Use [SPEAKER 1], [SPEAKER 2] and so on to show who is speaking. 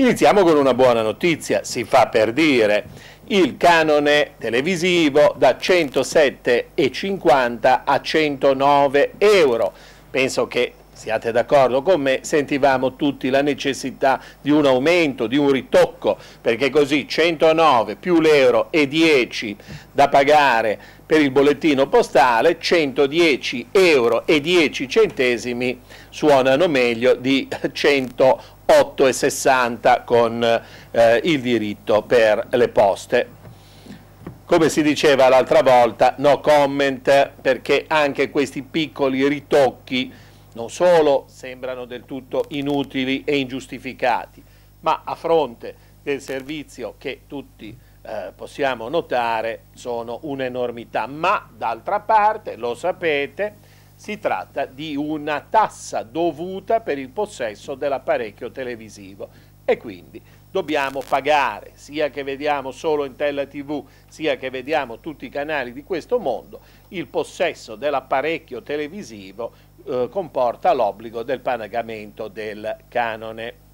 [SPEAKER 1] Iniziamo con una buona notizia, si fa per dire. Il canone televisivo da 107,50 a 109 euro. Penso che siate d'accordo con me, sentivamo tutti la necessità di un aumento, di un ritocco, perché così 109 più l'euro e 10 da pagare per il bollettino postale, 110 euro e 10 centesimi suonano meglio di 108 8,60 con eh, il diritto per le poste. Come si diceva l'altra volta, no comment perché anche questi piccoli ritocchi non solo sembrano del tutto inutili e ingiustificati, ma a fronte del servizio che tutti eh, possiamo notare sono un'enormità. Ma d'altra parte, lo sapete, si tratta di una tassa dovuta per il possesso dell'apparecchio televisivo e quindi dobbiamo pagare, sia che vediamo solo in Tella TV, sia che vediamo tutti i canali di questo mondo, il possesso dell'apparecchio televisivo eh, comporta l'obbligo del pagamento del canone.